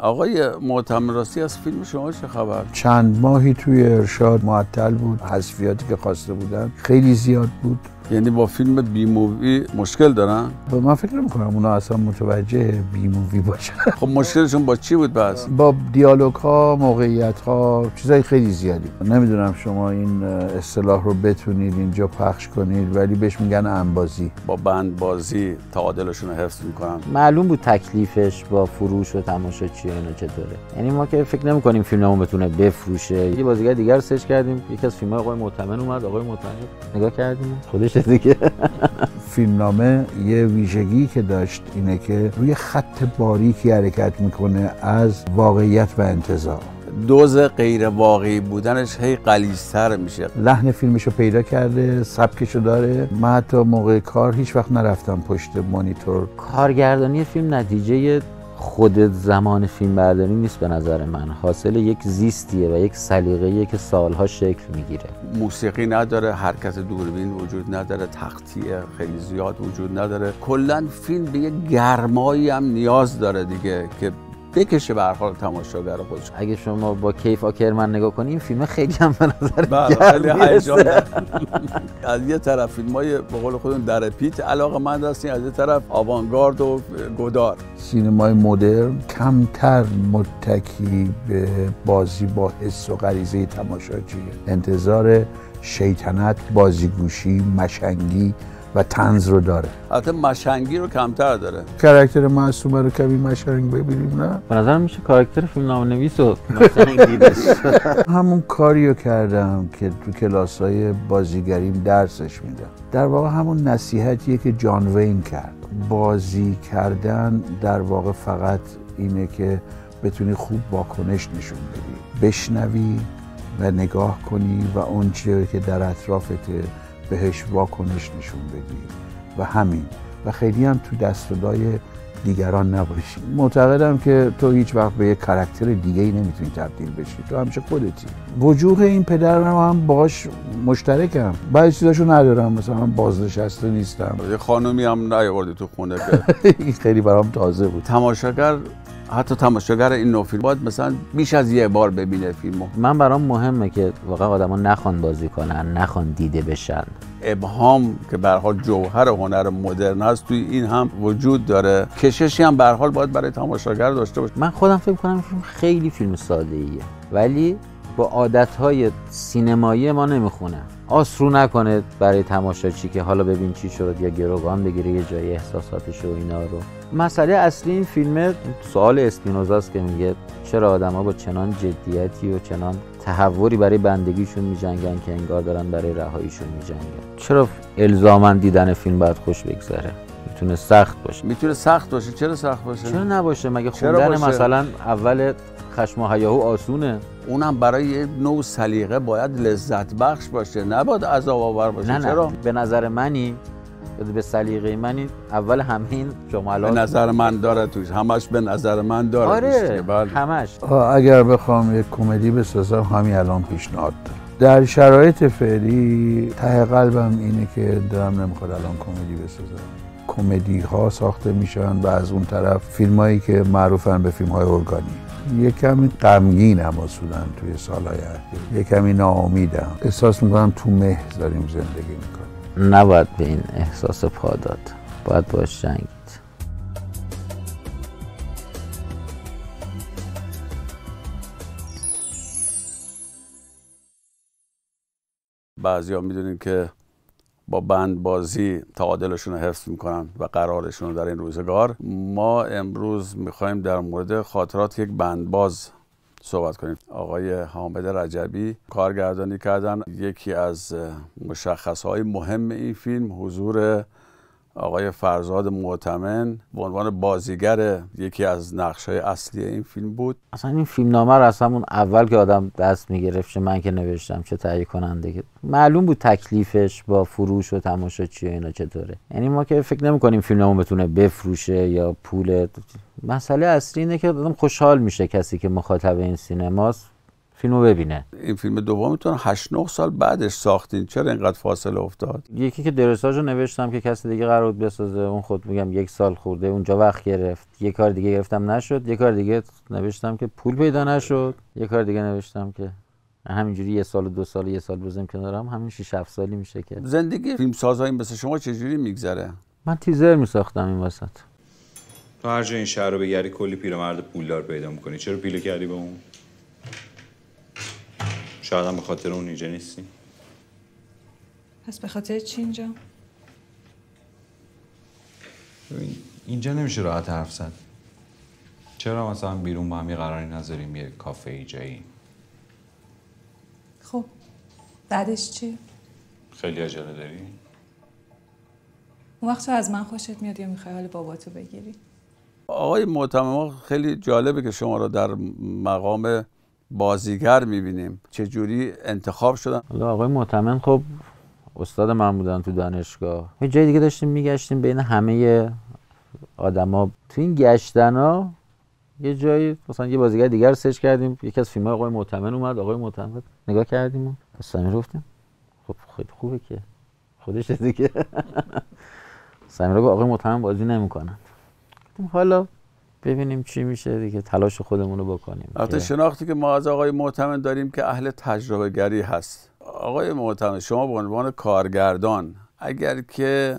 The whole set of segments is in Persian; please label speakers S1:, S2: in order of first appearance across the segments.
S1: آقای معتم راستی از فیلم شما چه خبر؟
S2: چند ماهی توی ارشاد معطل بود
S1: حذفیاتی که خواسته بودن
S2: خیلی زیاد بود
S1: یعنی با فیلم بی مووی مشکل دارن
S2: خب من فکر نمیکنم اونا اصلا متوجه بی مووی باشن
S1: خب مشکلشون با چی بود بس
S2: با دیالوگ ها موقعیت ها چیزای خیلی زیادی نمیدونم شما این اصطلاح رو بتونید اینجا پخش کنید ولی بهش میگن انبازی
S1: با بند بازی، تعادلشون رو حفظ میکنن
S3: معلوم بود تکلیفش با فروش و تماشا اینا چطوره یعنی ما که فکر فیلم فیلممون بتونه بفروشه یه بازیگر دیگر سرچ کردیم یکی از فیلم‌های آقای معتمن اومد آقای معتمن نگاه کردیم خودش دیگه فیلمنامه
S2: یه ویژگی که داشت اینه که روی خط باریکی حرکت میکنه از واقعیت و انتظار
S1: دوز غیر واقعی بودنش هی قلیستر میشه
S2: لحن فیلمش رو پیدا کرده سبکش داره من حتی موقع کار هیچ وقت
S3: نرفتم پشت مانیتور کارگردانی فیلم نتیجه خود زمان فیلم برداری نیست به نظر من حاصل یک زیستیه و یک سلیقه که سالها شکل
S1: میگیره موسیقی نداره حرکت دوربین وجود نداره تختیه خیلی زیاد وجود نداره کلا فیلم به یه گرمایی هم نیاز داره دیگه که بکشه
S3: به هر حال تماشاگر خودش اگه شما با کیف آکرمن نگاه کنیم فیلم خیلی هم به نظر خیلی بله،
S1: از یه طرف فیلم های به قول خودم در پیت علاقه من هستیم از یه طرف آوانگارد و گدار
S2: سینمای مدرن کمتر متکی به بازی با حس و غریزه تماشاچیه انتظار شیطنت بازیگوشی مشنگی و تنز رو داره
S1: حتی مشنگی رو کمتر داره
S2: کرکتر معصومه رو کمی مشنگ ببینیم نه به میشه
S3: کاراکتر فیلم نام نویس و
S1: همون کاری رو کردم که
S2: تو کلاس های بازیگریم درسش میدم در واقع همون نصیحتیه که جان وین کرد بازی کردن در واقع فقط اینه که بتونی خوب واکنش نشون بدی بشنوی و نگاه کنی و اون که در اطرافته بهش واکنش نشون بدی و همین و خیلی هم تو دست دیگران نباشی معتقدم که تو هیچ وقت به یه کرکتر دیگه ای نمیتونی تبدیل بشی تو همیشه خودتی وجوه این پدرم هم باش مشترکم بعضی چیزاشو ندارم مثلا من بازنشسته نیستم
S1: یه خانومی هم نیاوردی تو خونه
S3: که خیلی برام تازه بود تماشاگر
S1: حتی تماشاگر این نو فیلم باید مثلا بیش از یه بار ببینه فیلمو
S3: من برام مهمه که واقعا آدما نخوان بازی کنن نخوان دیده بشن ابهام که به حال جوهر هنر مدرن
S1: است توی این هم وجود داره کششی هم به حال باید برای تماشاگر داشته باشه من خودم فکر
S3: کنم فیلم خیلی فیلم ساده ایه ولی با عادتهای سینمایی ما نمیخونه آسرو نکنه برای تماشاچی که حالا ببین چی شد یا گروگان بگیره یه جای احساساتش و اینا رو مسئله اصلی این فیلمه سوال اسپینوزاست که میگه چرا آدما با چنان جدیتی و چنان تحوری برای بندگیشون میجنگن که انگار دارن برای رهاییشون میجنگن چرا الزامن دیدن فیلم باید خوش بگذره میتونه سخت باشه میتونه سخت باشه چرا سخت باشه چرا نباشه مگه خوندن مثلا اول خشم و آسونه اونم برای یه نوع سلیقه باید لذت بخش باشه نباید عذاب آور باشه نه نه. چرا به نظر منی به سلیقه من اول همه جملات به نظر
S1: من داره توش همش به نظر من داره آره
S3: بله. همش
S2: اگر بخوام یک کمدی بسازم همین الان پیشنهاد دارم در شرایط فعلی ته قلبم اینه که دارم نمیخواد الان کمدی بسازم کمدی ها ساخته میشن و از اون طرف فیلم هایی که معروفن به فیلم های ارگانی یه کمی غمگینم هم توی سالهای اخیر یه کمی ناامیدم
S3: احساس میکنم تو مه
S2: داریم زندگی میکنم
S3: نباید به این احساس پا داد باید باش جنگید
S1: بعضی ها میدونیم که با بند بازی تعادلشون رو حفظ میکنن و قرارشون رو در این روزگار ما امروز میخوایم در مورد خاطرات یک بندباز صحبت کنیم آقای حامد رجبی کارگردانی کردن یکی از مشخصهای مهم این فیلم حضور آقای فرزاد معتمن به عنوان بازیگر یکی از های اصلی این فیلم
S3: بود اصلا این فیلم نامه رو از همون اول که آدم دست میگرفت چه من که نوشتم چه تهیه کننده که معلوم بود تکلیفش با فروش و تماشا چیه اینا چطوره یعنی ما که فکر نمیکنیم این فیلم بتونه بفروشه یا پول مسئله اصلی اینه که آدم خوشحال میشه کسی که مخاطب این سینماست فیلم رو ببینه این فیلم دومتون 8 9 سال
S1: بعدش ساختین چرا اینقدر فاصله افتاد
S3: یکی که درساج رو نوشتم که کسی دیگه قرار بسازه اون خود میگم یک سال خورده اونجا وقت گرفت یه کار دیگه گرفتم نشد یه کار دیگه نوشتم که پول پیدا نشد یه کار دیگه نوشتم که همینجوری یه سال و دو سال و یه سال بزنم کنارم همین 6 7 سالی میشه که زندگی فیلم این مثل شما چجوری میگذره من تیزر میساختم این وسط
S1: تو هر جا این شهر رو کلی پیرمرد پولدار پیدا
S2: میکنی چرا پیله کردی به اون شاید هم به خاطر اون اینجا نیستی
S1: پس به خاطر چی اینجا؟
S3: اینجا نمیشه راحت حرف زد چرا مثلا بیرون با هم یه قراری نذاریم یه کافه ای جایی
S2: خب بعدش چی؟
S3: خیلی عجله داری؟
S2: اون وقت تو از من خوشت میاد یا میخوای حال باباتو بگیری؟
S1: آقای معتمم خیلی جالبه که شما را در مقام بازیگر میبینیم جوری انتخاب شدن حالا
S3: آقای معتمن خب استاد من بودن تو دانشگاه یه جای دیگه داشتیم میگشتیم بین همه آدما تو این گشتنا یه جایی مثلا یه بازیگر دیگر سرچ کردیم یکی از فیلم‌های آقای معتمن اومد آقای معتمن نگاه کردیم و سمیر گفتیم خب خیلی خوبه که خودش دیگه سمیر گفت آقای معتمن بازی نمیکنن حالا ببینیم چی میشه دیگه تلاش خودمون رو بکنیم البته
S1: شناختی که ما از آقای معتمد داریم که اهل تجربه گری هست آقای معتمد شما به عنوان کارگردان اگر که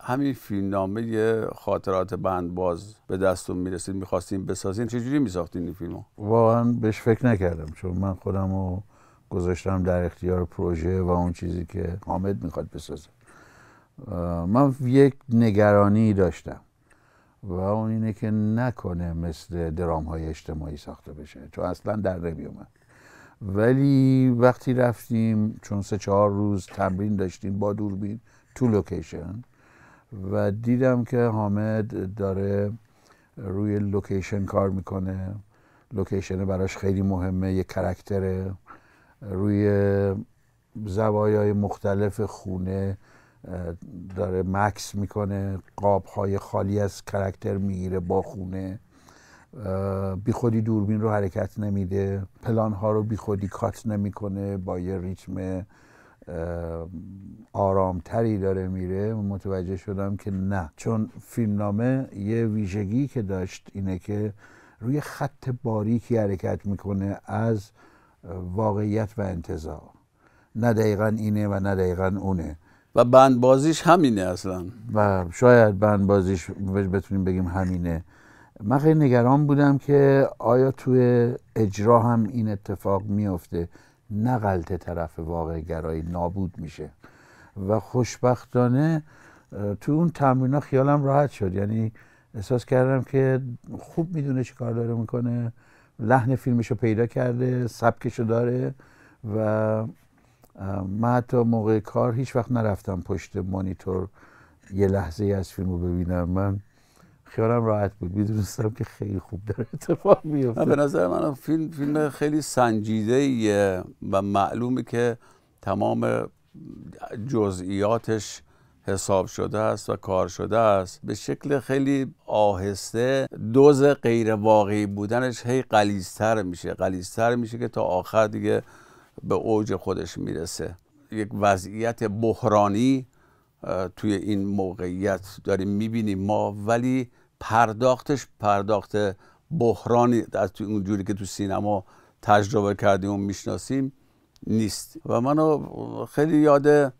S1: همین فیلمنامه خاطرات بندباز به دستون میرسید میخواستیم بسازین چجوری میساختین این فیلمو
S2: واقعا بهش فکر نکردم چون من خودم رو گذاشتم در اختیار پروژه و اون چیزی که حامد میخواد بسازه من یک نگرانی داشتم و اون اینه که نکنه مثل درام های اجتماعی ساخته بشه چون اصلا در اومد ولی وقتی رفتیم چون سه چهار روز تمرین داشتیم با دوربین تو لوکیشن و دیدم که حامد داره روی لوکیشن کار میکنه لوکیشن براش خیلی مهمه یه کرکتره روی زوایای مختلف خونه داره مکس میکنه قاب های خالی از کرکتر میگیره با خونه بی خودی دوربین رو حرکت نمیده پلان ها رو بی خودی کات نمیکنه با یه ریتم آرامتری داره میره متوجه شدم که نه چون فیلمنامه یه ویژگی که داشت اینه که روی خط باریکی حرکت میکنه از واقعیت و انتظار نه دقیقا اینه و نه دقیقا اونه
S1: و بازیش همینه اصلا
S2: و شاید بازیش بتونیم بگیم همینه من خیلی نگران بودم که آیا توی اجرا هم این اتفاق میفته نه غلط طرف واقع گرایی نابود میشه و خوشبختانه تو اون تمرین خیالم راحت شد یعنی احساس کردم که خوب میدونه چی کار داره میکنه لحن رو پیدا کرده رو داره و من حتی موقع کار هیچ وقت نرفتم پشت مانیتور یه لحظه ای از فیلم رو ببینم من خیالم راحت بود میدونستم که خیلی خوب داره
S3: اتفاق میفته به
S2: نظر
S1: من فیلم فیلم خیلی سنجیده و معلومه که تمام جزئیاتش حساب شده است و کار شده است به شکل خیلی آهسته دوز غیر واقعی بودنش هی قلیزتر میشه قلیزتر میشه که تا آخر دیگه به اوج خودش میرسه یک وضعیت بحرانی توی این موقعیت داریم میبینیم ما ولی پرداختش پرداخت بحرانی از توی اونجوری که تو سینما تجربه کردیم و میشناسیم نیست و منو خیلی یاد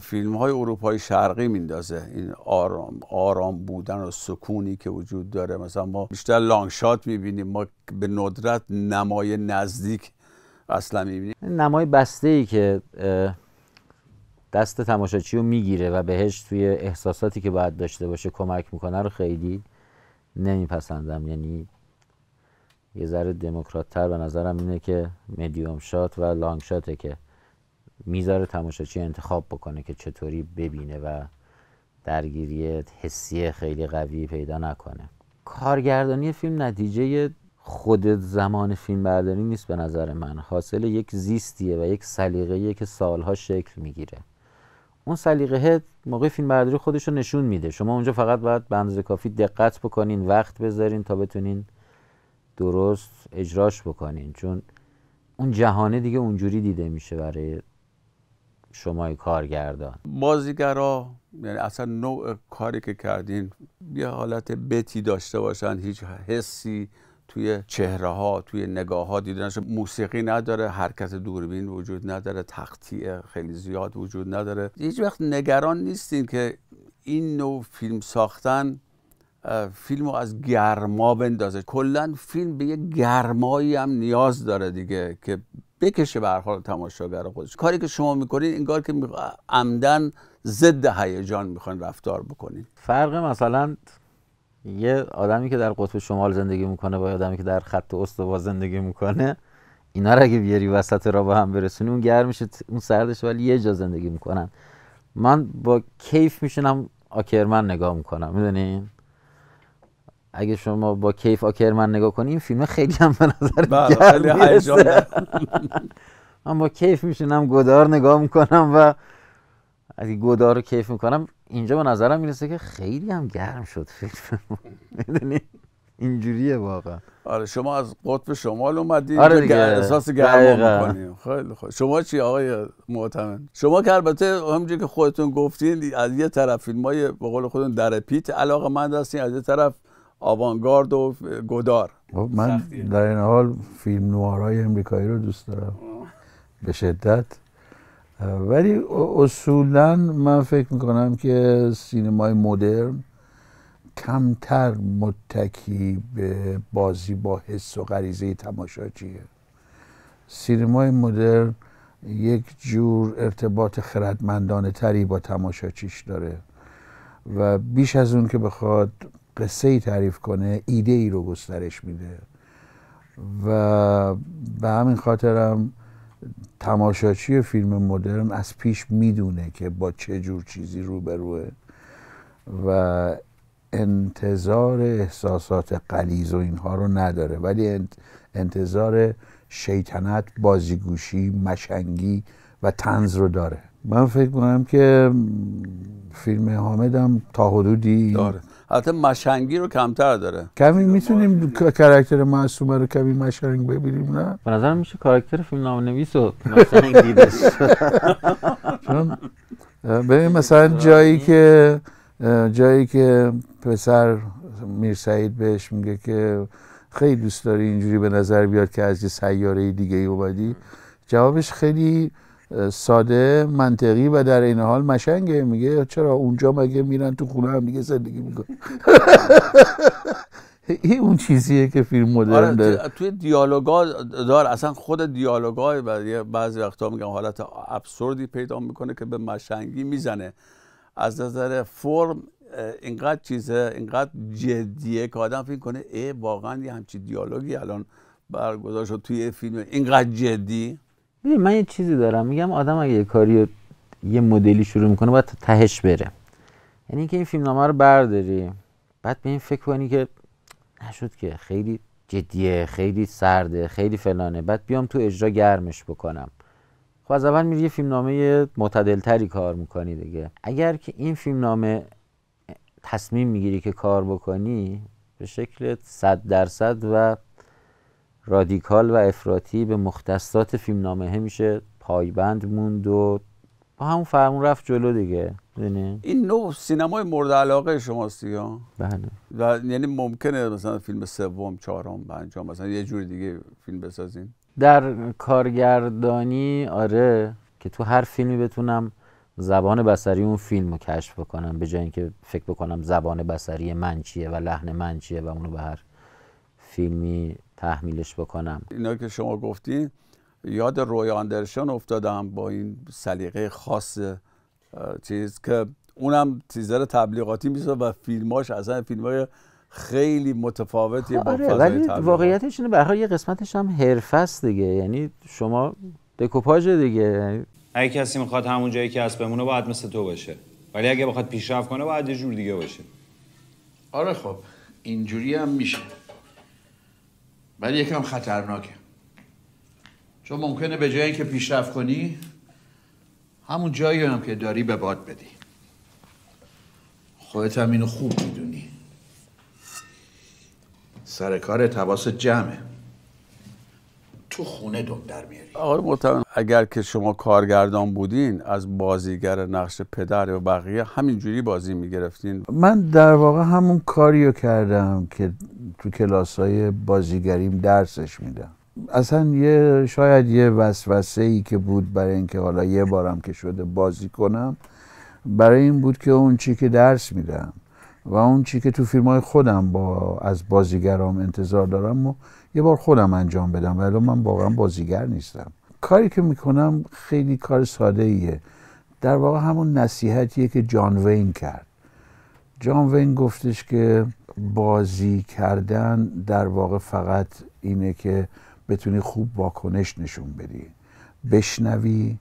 S1: فیلم های اروپای شرقی میندازه این آرام, آرام بودن و سکونی که وجود داره مثلا ما بیشتر لانگ شات میبینیم
S3: ما به ندرت نمای نزدیک اصلا میبینی نمای بسته ای که دست تماشاچی رو میگیره و بهش توی احساساتی که باید داشته باشه کمک میکنه رو خیلی نمیپسندم یعنی یه ذره دموکراتتر به نظرم اینه که میدیوم شات و لانگ شاته که میذاره تماشاچی انتخاب بکنه که چطوری ببینه و درگیری حسی خیلی قوی پیدا نکنه کارگردانی فیلم نتیجه خود زمان فیلم برداری نیست به نظر من حاصل یک زیستیه و یک سلیقه‌ایه که سالها شکل میگیره اون سلیقه موقع فیلم برداری خودش رو نشون میده شما اونجا فقط باید به اندازه کافی دقت بکنین وقت بذارین تا بتونین درست اجراش بکنین چون اون جهانه دیگه اونجوری دیده میشه برای شما کارگردان
S1: بازیگرا یعنی اصلا نوع کاری که کردین یه حالت بتی داشته باشن هیچ حسی توی چهره ها توی نگاه ها دیدنش موسیقی نداره حرکت دوربین وجود نداره تقطیع خیلی زیاد وجود نداره هیچ وقت نگران نیستین که این نوع فیلم ساختن فیلم رو از گرما بندازه کلا فیلم به یه گرمایی هم نیاز داره دیگه که بکشه به حال تماشاگر خودش
S3: کاری که شما میکنین انگار که عمدن ضد هیجان
S1: میخواین رفتار بکنین
S3: فرق مثلا یه آدمی که در قطب شمال زندگی میکنه با آدمی که در خط استوا زندگی میکنه اینا رو اگه بیاری وسط را با هم برسونی اون گرم میشه اون سردش ولی یه جا زندگی میکنن من با کیف میشنم آکرمن نگاه میکنم میدونی اگه شما با کیف آکرمن نگاه کنی این فیلم خیلی هم به نظر بله، گرم من با کیف میشنم گدار نگاه میکنم و اگه گدار رو کیف میکنم اینجا به نظرم میرسه که خیلی هم گرم شد فکر میدونی اینجوریه واقعا آره
S1: شما از قطب شمال اومدید آره دیگه. احساس گرما میکنیم خیلی خوب شما چی آقای معتمد شما که البته همونجوری که خودتون گفتین از یه طرف فیلمای به قول خودتون در پیت علاقه من هستین از یه طرف آوانگارد و گدار خب، من
S2: در این حال فیلم نوارای امریکایی رو دوست دارم به شدت ولی اصولا من فکر میکنم که سینمای مدرن کمتر متکی به بازی با حس و غریزه تماشاچیه سینمای مدرن یک جور ارتباط خردمندانه تری با تماشاچیش داره و بیش از اون که بخواد قصه ای تعریف کنه ایده ای رو گسترش میده و به همین خاطرم تماشاچی فیلم مدرن از پیش میدونه که با چه جور چیزی روبروه و انتظار احساسات قلیز و اینها رو نداره ولی انتظار شیطنت بازیگوشی مشنگی و تنز رو داره من فکر کنم که فیلم حامد هم تا
S3: حدودی
S1: داره حتی مشنگی رو کمتر داره
S2: کمی میتونیم کاراکتر معصومه رو کمی مشنگ ببینیم نه
S3: به نظر میشه کاراکتر فیلم نام نویس و مشنگ ببین مثلا جایی که
S2: جایی که پسر میر سعید بهش میگه که خیلی دوست داری اینجوری به نظر بیاد که از یه سیاره دیگه ای اومدی جوابش خیلی ساده منطقی و در این حال مشنگه میگه چرا اونجا مگه میرن تو خونه هم دیگه زندگی میکنن این اون چیزیه که فیلم مدرن آره، داره
S1: توی دیالوگا دار اصلا خود دیالوگا بعضی وقتا میگم حالت ابسوردی پیدا میکنه که به مشنگی میزنه از نظر فرم اینقدر چیزه اینقدر جدیه که آدم فکر کنه ای واقعا یه همچی دیالوگی الان برگزار شد توی فیلم اینقدر جدی
S3: من یه چیزی دارم میگم آدم اگه یه کاری یه مدلی شروع میکنه باید تهش بره یعنی اینکه این فیلمنامه رو برداری بعد به این فکر کنی که نشد که خیلی جدیه خیلی سرده خیلی فلانه بعد بیام تو اجرا گرمش بکنم خب از اول میری یه فیلمنامه معتدلتری کار میکنی دیگه اگر که این فیلمنامه تصمیم میگیری که کار بکنی به شکل صد درصد و رادیکال و افراطی به مختصات فیلمنامه میشه پایبند موند و با همون فرمون رفت جلو دیگه
S1: این نوع سینمای مورد علاقه شماست دیگه بله و یعنی ممکنه مثلا فیلم سوم چهارم پنجم مثلا یه جوری دیگه فیلم بسازین
S3: در کارگردانی آره که تو هر فیلمی بتونم زبان بسری اون فیلم رو کشف بکنم به جای اینکه فکر بکنم زبان بسری من چیه و لحن من چیه و اونو به هر فیلمی تحمیلش بکنم
S1: اینا که شما گفتین یاد روی افتادم با این سلیقه خاص چیز که اونم تیزر تبلیغاتی می‌سازه و فیلماش اصلا های خیلی متفاوتی با آره، ولی واقعیتش
S3: اینه برای یه قسمتش هم حرفه است دیگه یعنی شما دکوپاژ دیگه اگه کسی میخواد همون جایی که هست بمونه باید مثل تو باشه ولی اگه بخواد پیشرفت کنه باید یه جور دیگه
S2: باشه آره خب اینجوری هم میشه ولی یکم خطرناکه چون ممکنه به جایی اینکه پیشرفت کنی همون جایی هم که داری به باد بدی خودت هم اینو خوب میدونی سر کار تواس جمعه تو خونه در
S1: میاری اگر که شما کارگردان بودین از بازیگر نقش پدر و بقیه همینجوری بازی میگرفتین
S2: من در واقع همون کاریو کردم که تو کلاسای بازیگریم درسش میدم اصلا یه شاید یه وسوسه ای که بود برای اینکه حالا یه بارم که شده بازی کنم برای این بود که اون چی که درس میدم و اون چی که تو فیلم های خودم با از بازیگرام انتظار دارم و یه بار خودم انجام بدم ولی من واقعا بازیگر نیستم کاری که میکنم خیلی کار ساده ایه در واقع همون نصیحتیه که جان وین کرد جان وین گفتش که بازی کردن در واقع فقط اینه که بتونی خوب واکنش نشون بدی بشنوی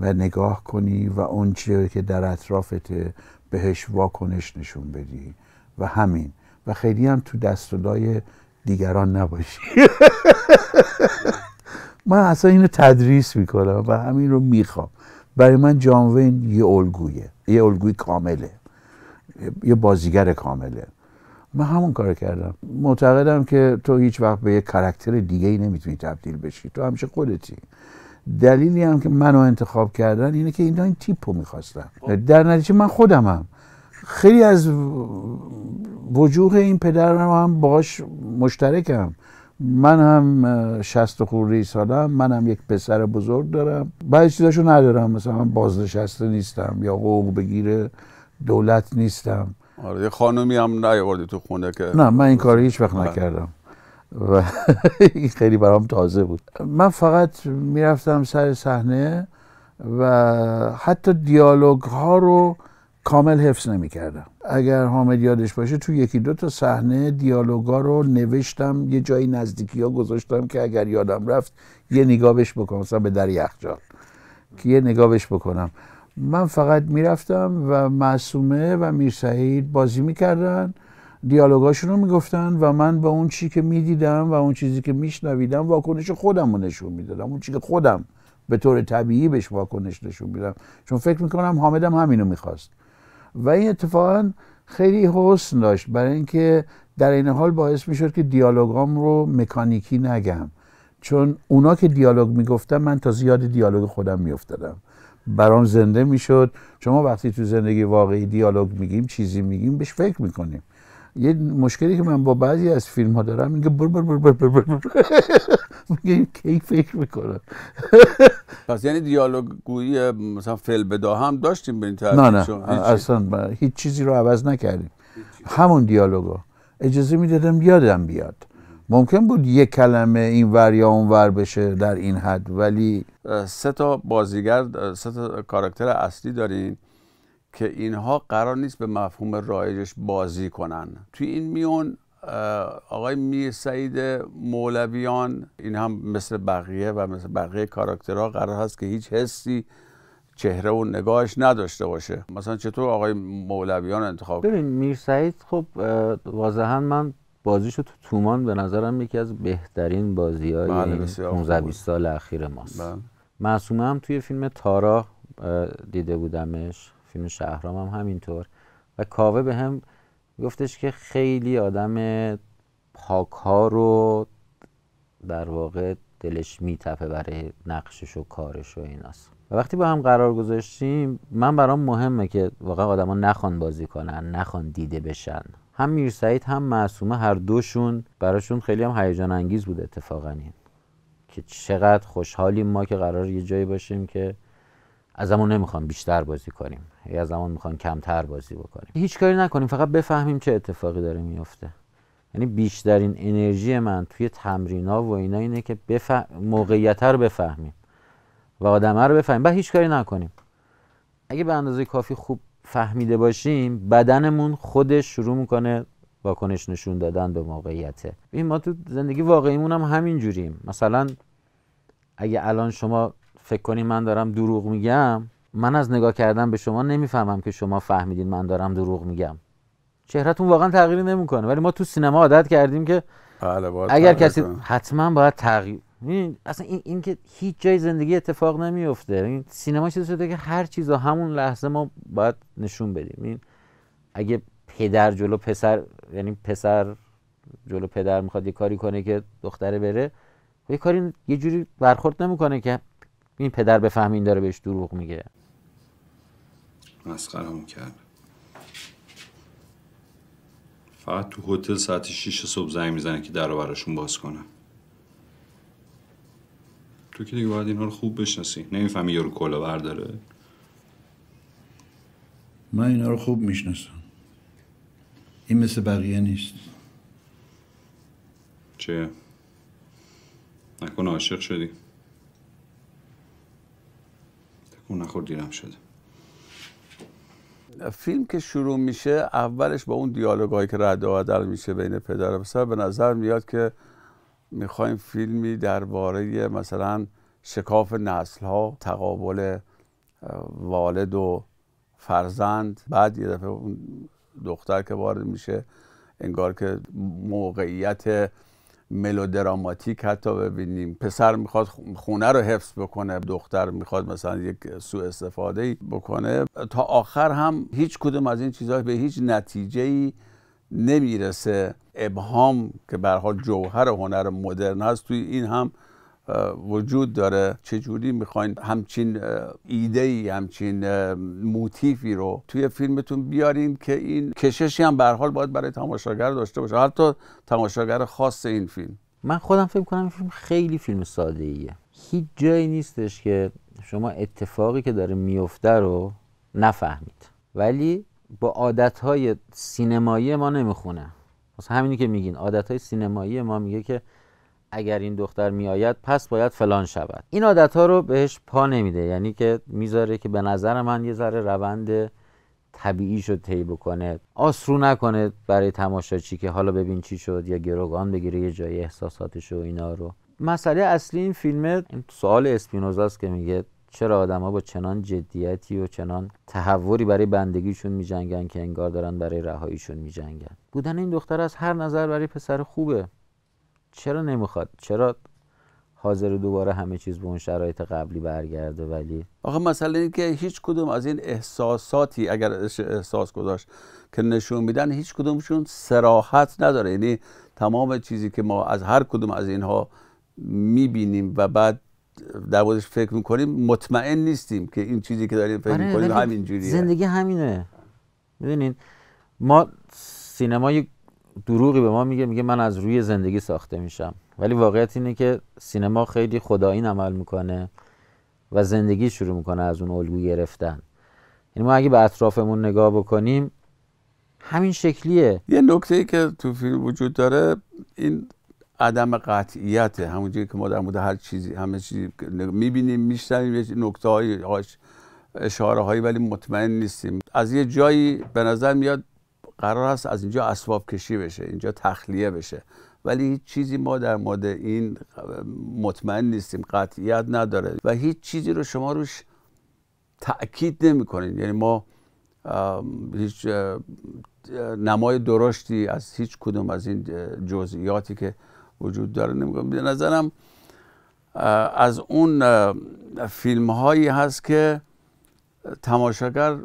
S2: و نگاه کنی و اون که در اطرافت بهش واکنش نشون بدی و همین و خیلی هم تو دست و دای دیگران نباشی من اصلا اینو تدریس میکنم و همین رو میخوام برای من جان وین یه الگویه یه الگوی کامله یه بازیگر کامله من همون کار کردم معتقدم که تو هیچ وقت به یه کرکتر دیگه ای نمیتونی تبدیل بشی تو همیشه خودتی دلیلی هم که منو انتخاب کردن اینه که اینا این تیپ رو میخواستن خب. در نتیجه من خودمم خیلی از وجوه این رو هم باهاش مشترکم من هم شست خوری سالم من هم یک پسر بزرگ دارم بعضی چیزاشو ندارم مثلا من بازنشسته نیستم یا حقوق بگیره دولت نیستم
S1: آره یه خانمی هم نیاوردی تو خونه که نه من این کار هیچ وقت آره.
S2: نکردم و خیلی برام تازه بود من فقط میرفتم سر صحنه و حتی دیالوگ ها رو کامل حفظ نمی کردم. اگر حامد یادش باشه تو یکی دو تا صحنه دیالوگا رو نوشتم یه جایی نزدیکی ها گذاشتم که اگر یادم رفت یه نگاه بش بکنم مثلا به در یخچال که یه نگاه بکنم من فقط میرفتم و معصومه و میرسعید بازی میکردن دیالوگاشون رو میگفتن و من به اون چی که میدیدم و اون چیزی که میشنویدم واکنش خودم رو نشون میدادم اون چی که خودم به طور طبیعی بهش واکنش نشون میدم چون فکر میکنم حامدم همینو میخواست و این اتفاقا خیلی حسن داشت برای اینکه در این حال باعث میشد که دیالوگام رو مکانیکی نگم چون اونا که دیالوگ میگفتن من تا زیاد دیالوگ خودم میافتادم برام زنده میشد شما وقتی تو زندگی واقعی دیالوگ میگیم چیزی میگیم بهش فکر میکنیم یه مشکلی که من با بعضی از فیلم ها دارم میگه بر بر بر بر بر, بر, میگه کی فکر میکنم
S1: پس یعنی دیالوگ گویی مثلا فعل بدا هم داشتیم به این نه نه
S2: اصلا هیچ چیزی رو عوض نکردیم همون دیالوگا اجازه میدادم یادم بیاد ممکن بود یک کلمه این ور یا اون ور بشه در این حد ولی
S1: سه تا بازیگر سه تا کاراکتر اصلی دارین که اینها قرار نیست به مفهوم رایجش بازی کنن توی این میون آقای میر سعید مولویان این هم مثل بقیه و مثل بقیه کاراکترها قرار هست که هیچ حسی چهره و نگاهش نداشته باشه مثلا چطور آقای مولویان انتخاب ببین
S3: میر سعید خب واضحا من بازیش تو تومان به نظرم یکی از بهترین بازی های 15 20 سال اخیر ماست بله. معصومه هم توی فیلم تارا دیده بودمش فیلم شهرام هم همینطور و کاوه به هم گفتش که خیلی آدم پاک ها رو در واقع دلش میتپه برای نقشش و کارش و ایناست و وقتی با هم قرار گذاشتیم من برام مهمه که واقعا آدما نخوان بازی کنن نخوان دیده بشن هم میرسعید هم معصومه هر دوشون براشون خیلی هم هیجان انگیز بود اتفاقا این که چقدر خوشحالیم ما که قرار یه جایی باشیم که از زمان نمیخوان بیشتر بازی کنیم یا یعنی از زمان میخوان کمتر بازی بکنیم هیچ کاری نکنیم فقط بفهمیم چه اتفاقی داره میفته یعنی بیشترین انرژی من توی ها و اینا اینه که بفهم موقعیت رو بفهمیم و آدمه رو بفهمیم بعد هیچ کاری نکنیم اگه به اندازه کافی خوب فهمیده باشیم بدنمون خودش شروع میکنه واکنش نشون دادن به موقعیته این ما تو زندگی واقعیمون هم همین جوریم مثلا اگه الان شما فکر کنی من دارم دروغ میگم من از نگاه کردن به شما نمیفهمم که شما فهمیدین من دارم دروغ میگم چهرهتون واقعا تغییری نمیکنه ولی ما تو سینما عادت کردیم که بله، اگر کسی حتما باید تغییر اصلا این, این که هیچ جای زندگی اتفاق نمیفته این سینما چیز شده که هر چیز رو همون لحظه ما باید نشون بدیم این اگه پدر جلو پسر یعنی پسر جلو پدر میخواد یه کاری کنه که دختره بره یه کاری یه جوری برخورد نمیکنه که این پدر به فهمین داره بهش دروغ میگه همون کرد
S2: فقط تو هتل ساعت 6 صبح زنگ میزنه که در براشون باز کنم تو که دیگه باید اینا رو خوب بشناسی نمیفهمی یارو کلا برداره من اینا رو خوب میشناسم این مثل بقیه نیست چه؟ نکن عاشق شدی
S1: اون نخور دیرم شده فیلم که شروع میشه اولش با اون هایی که رد و میشه بین پدر و پسر به نظر میاد که میخوایم فیلمی درباره مثلا شکاف نسل ها تقابل والد و فرزند بعد یه دفعه اون دختر که وارد میشه انگار که موقعیت ملودراماتیک حتی ببینیم پسر میخواد خونه رو حفظ بکنه دختر میخواد مثلا یک سوء استفاده بکنه تا آخر هم هیچ کدوم از این چیزها به هیچ نتیجه ای نمیرسه ابهام که به حال جوهر هنر مدرن هست توی این هم وجود داره چجوری میخواین همچین ایده ای همچین موتیفی رو توی فیلمتون بیارین که این کششی هم به حال باید برای تماشاگر داشته باشه حتی تماشاگر خاص این فیلم
S3: من خودم فکر کنم این فیلم خیلی فیلم ساده ایه هیچ جایی نیستش که شما اتفاقی که داره میفته رو نفهمید ولی با عادتهای سینمایی ما نمیخونه مثلا همینی که میگین عادتهای سینمایی ما میگه که اگر این دختر میآید پس باید فلان شود این عادت ها رو بهش پا نمیده یعنی که میذاره که به نظر من یه ذره روند طبیعی شد طی بکنه آسرو نکنه برای تماشاچی که حالا ببین چی شد یا گروگان بگیره یه جای احساساتش و اینا رو مسئله اصلی این فیلمه سوال اسپینوزاست که میگه چرا آدما با چنان جدیتی و چنان تحوری برای بندگیشون جنگن که انگار دارن برای رهاییشون میجنگن بودن این دختر از هر نظر برای پسر خوبه چرا نمیخواد چرا حاضر دوباره همه چیز به اون شرایط قبلی برگرده ولی آخه مسئله
S1: این که هیچ کدوم از این احساساتی اگر احساس گذاشت که نشون میدن هیچ کدومشون سراحت نداره یعنی تمام چیزی که ما از هر کدوم از اینها میبینیم و بعد در بودش فکر میکنیم مطمئن نیستیم که این چیزی که داریم
S3: فکر آره، میکنیم همین جوریه زندگی همینه میدونین ما سینمای دروغی به ما میگه میگه من از روی زندگی ساخته میشم ولی واقعیت اینه که سینما خیلی خدایین عمل میکنه و زندگی شروع میکنه از اون الگو گرفتن یعنی ما اگه به اطرافمون نگاه بکنیم همین شکلیه
S1: یه نکته ای که تو فیلم وجود داره این عدم قطعیت همونجوری که ما در مورد هر چیزی همه چیزی میبینیم میشنیم یه نکته های اشاره هایی ولی مطمئن نیستیم از یه جایی به نظر میاد قرار است از اینجا اسباب کشی بشه اینجا تخلیه بشه ولی هیچ چیزی ما در مورد این مطمئن نیستیم قطعیت نداره و هیچ چیزی رو شما روش تاکید کنید یعنی ما هیچ نمای درشتی از هیچ کدوم از این جزئیاتی که وجود داره نمی به نظرم از اون فیلم هایی هست که تماشاگر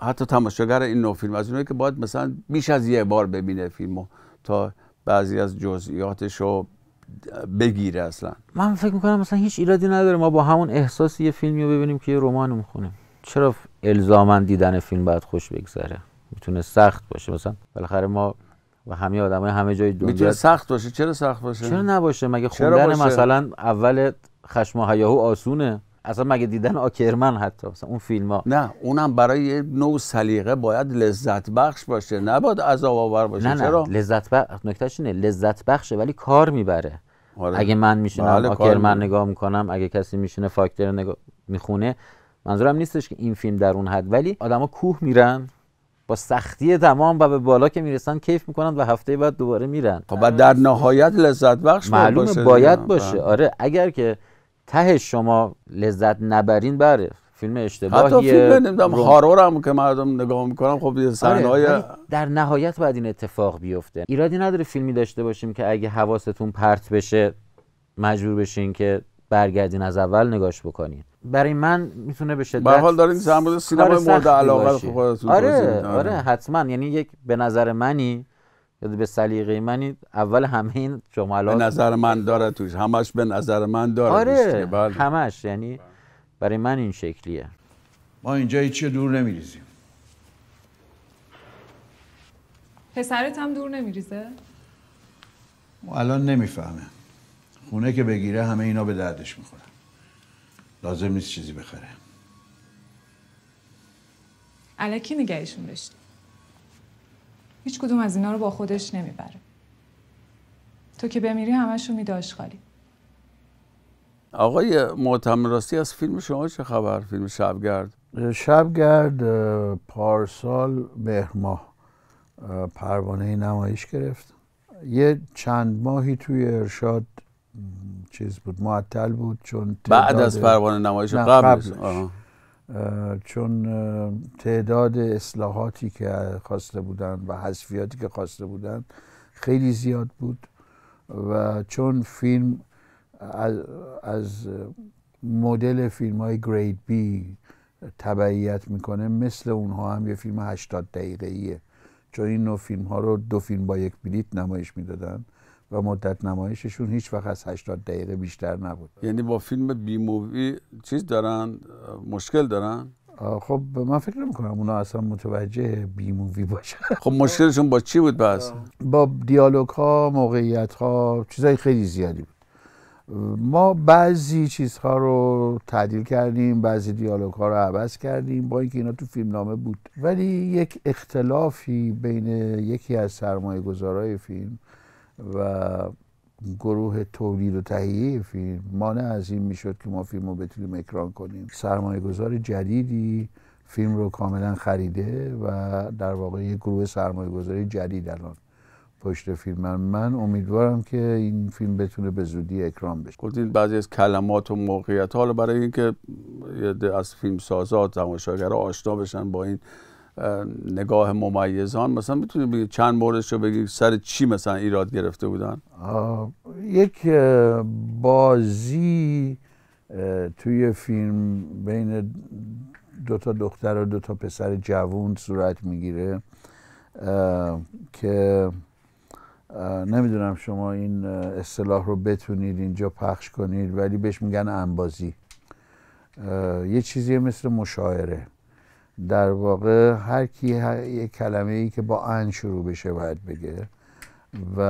S1: حتی تماشاگر این نوع فیلم از اونایی که باید مثلا بیش از یه بار ببینه فیلمو تا بعضی از جزئیاتش رو
S3: بگیره اصلا من فکر میکنم مثلا هیچ ایرادی نداره ما با همون احساس یه فیلمی رو ببینیم که یه رمان میخونیم چرا الزاما دیدن فیلم باید خوش بگذره میتونه سخت باشه مثلا بالاخره ما و همه آدمای همه جای دنیا میتونه سخت باشه چرا سخت باشه چرا نباشه مگه خوندن مثلا اول خشم و هیاهو آسونه اصلا مگه دیدن آکرمن حتی مثلا اون فیلم ها نه اونم برای نوع سلیقه باید لذت بخش باشه باید عذاب آور باشه نه نه چرا؟ لذت بخش نکتهش اینه لذت بخشه ولی کار میبره آره. اگه من میشینم بله آکرمن نگاه میکنم اگه کسی میشینه فاکتور نگاه میخونه منظورم نیستش که این فیلم در اون حد ولی آدما کوه میرن با سختی تمام و به بالا که میرسن کیف میکنن و هفته بعد دوباره میرن خب در نهایت لذت بخش معلومه باید باشه آره اگر که ته شما لذت نبرین بره فیلم اشتباهیه حتی فیلم نمیدونم هارور هم که مردم نگاه میکنم خب یه آره، در نهایت باید این اتفاق بیفته ایرادی نداره فیلمی داشته باشیم که اگه حواستون پرت بشه مجبور بشین که برگردین از اول نگاش بکنین برای من میتونه بشه شدت به حال دارین مورد سینما مورد علاقه خودتون آره،, آره آره حتما یعنی یک به نظر منی به سلیقه من اول همه این جملات به نظر من داره توش همش به نظر من داره آره بله. همش یعنی برای من این شکلیه
S2: ما اینجا هیچی دور نمیریزیم پسرت هم دور نمیریزه؟ الان نمیفهمه خونه که بگیره همه اینا به دردش میخوره لازم نیست چیزی بخره علکی نگهشون داشتیم هیچ کدوم از اینا رو با خودش نمیبره تو که بمیری رو میداش خالی
S1: آقای معتم از فیلم شما چه خبر فیلم شبگرد
S2: شبگرد پارسال به ماه پروانه نمایش گرفت یه چند ماهی توی ارشاد چیز بود معطل بود چون بعد از پروانه نمایش چون تعداد اصلاحاتی که خواسته بودن و حذفیاتی که خواسته بودن خیلی زیاد بود و چون فیلم از, مدل فیلم های گرید بی تبعیت میکنه مثل اونها هم یه فیلم 80 دقیقه ایه چون این نوع فیلم ها رو دو فیلم با یک بلیت نمایش میدادن و مدت نمایششون هیچ وقت از 80
S1: دقیقه بیشتر نبود یعنی با فیلم بی مووی چیز دارن مشکل دارن
S2: خب من فکر نمی اونا اصلا متوجه بی مووی باشن خب مشکلشون
S1: با چی بود بس؟
S2: با دیالوگ ها موقعیت ها چیزای خیلی زیادی بود ما بعضی چیزها رو تعدیل کردیم بعضی دیالوگ ها رو عوض کردیم با اینکه اینا تو فیلم نامه بود ولی یک اختلافی بین یکی از سرمایه گذارای فیلم و گروه تولید و تهیه فیلم مانع از این میشد که ما فیلم رو بتونیم اکران کنیم سرمایه گذار جدیدی فیلم رو کاملا خریده و در واقع یک گروه سرمایه گذاری جدید الان پشت فیلم من, امیدوارم که این فیلم بتونه به زودی
S1: اکرام بشه گفتید بعضی از کلمات و موقعیت حالا برای اینکه از فیلم سازات تماشاگرها آشنا بشن با این نگاه ممیزان مثلا میتونید بگید چند موردش رو بگید سر چی مثلا ایراد گرفته بودن
S2: یک بازی توی فیلم بین دو تا دختر و دو تا پسر جوون صورت میگیره که نمیدونم شما این اصطلاح رو بتونید اینجا پخش کنید ولی بهش میگن انبازی یه چیزی مثل مشاعره در واقع هر کی یک کلمه ای که با ان شروع بشه باید بگه و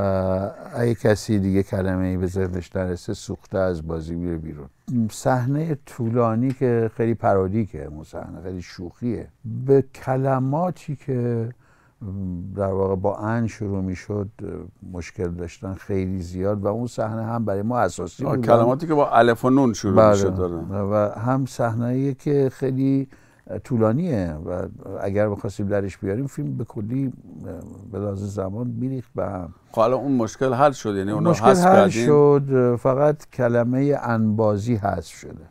S2: اگه کسی دیگه کلمه ای به ذهنش نرسه سوخته از بازی میره بیرون صحنه طولانی که خیلی پرادیکه اون صحنه خیلی شوخیه به کلماتی که در واقع با ان شروع میشد مشکل داشتن خیلی زیاد و اون صحنه هم برای ما اساسی بود کلماتی
S1: که با الف و نون شروع بله. میشد
S2: و هم صحنه که خیلی طولانیه و اگر بخواستیم درش بیاریم فیلم به کلی به
S1: لازم زمان میریخت به خب هم حالا اون مشکل حل شد یعنی اون مشکل حل
S2: شد فقط کلمه انبازی هست شده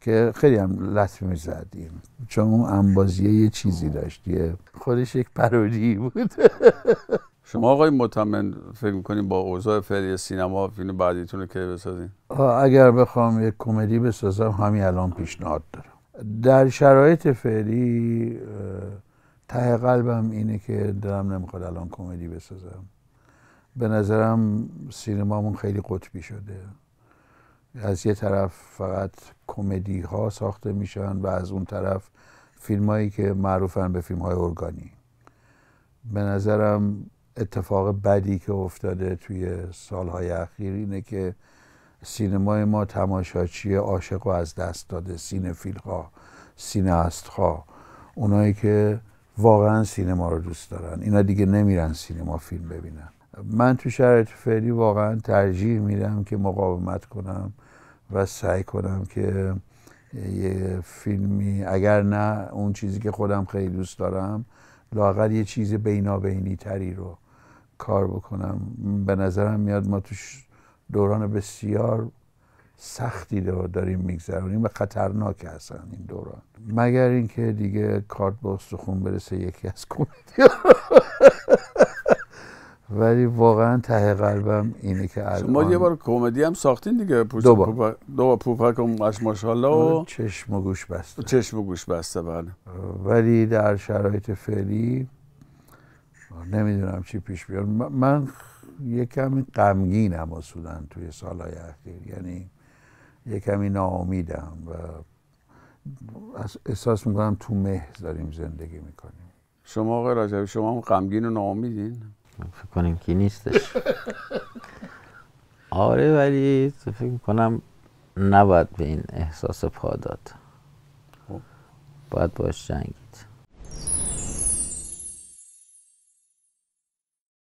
S2: که خیلی هم لطف میزدیم چون اون انبازیه یه چیزی داشت خودش یک پرودی بود
S1: شما آقای مطمئن فکر میکنیم با اوضاع فعلی سینما فیلم بعدیتون رو که بسازیم
S2: اگر بخوام یک کمدی بسازم همین الان پیشنهاد دارم در شرایط فعلی ته قلبم اینه که دلم نمیخواد الان کمدی بسازم به نظرم سینمامون خیلی قطبی شده از یه طرف فقط کمدی ها ساخته میشن و از اون طرف فیلم هایی که معروفن به فیلم های ارگانی به نظرم اتفاق بدی که افتاده توی سالهای اخیر اینه که سینمای ما تماشاچی عاشق و از دست داده سینفیلها ها اونایی که واقعا سینما رو دوست دارن اینا دیگه نمیرن سینما فیلم ببینن من تو شرط فعلی واقعا ترجیح میدم که مقاومت کنم و سعی کنم که یه فیلمی اگر نه اون چیزی که خودم خیلی دوست دارم لاقل یه چیز بینابینی تری رو کار بکنم به نظرم میاد ما توش دوران بسیار سختی رو داریم میگذرونیم و خطرناک هستن این دوران مگر اینکه دیگه کارت با سخون برسه یکی از کمدی ولی واقعا ته قلبم اینه که شما یه
S1: بار کمدی هم ساختین دیگه دو بار دو بار پوپک و آره، چشم و گوش بسته چشم و
S2: گوش بسته بله ولی در شرایط فعلی نمیدونم چی پیش بیاد من یه کمی غمگینم اصولا توی سالهای اخیر یعنی یه کمی ناامیدم و
S1: احساس میکنم تو مه داریم زندگی میکنیم شما آقای رجبی شما هم غمگین و ناامیدین
S3: فکر کنیم کی نیستش آره ولی فکر میکنم نباید به این احساس پا داد خب. باید باش جنگی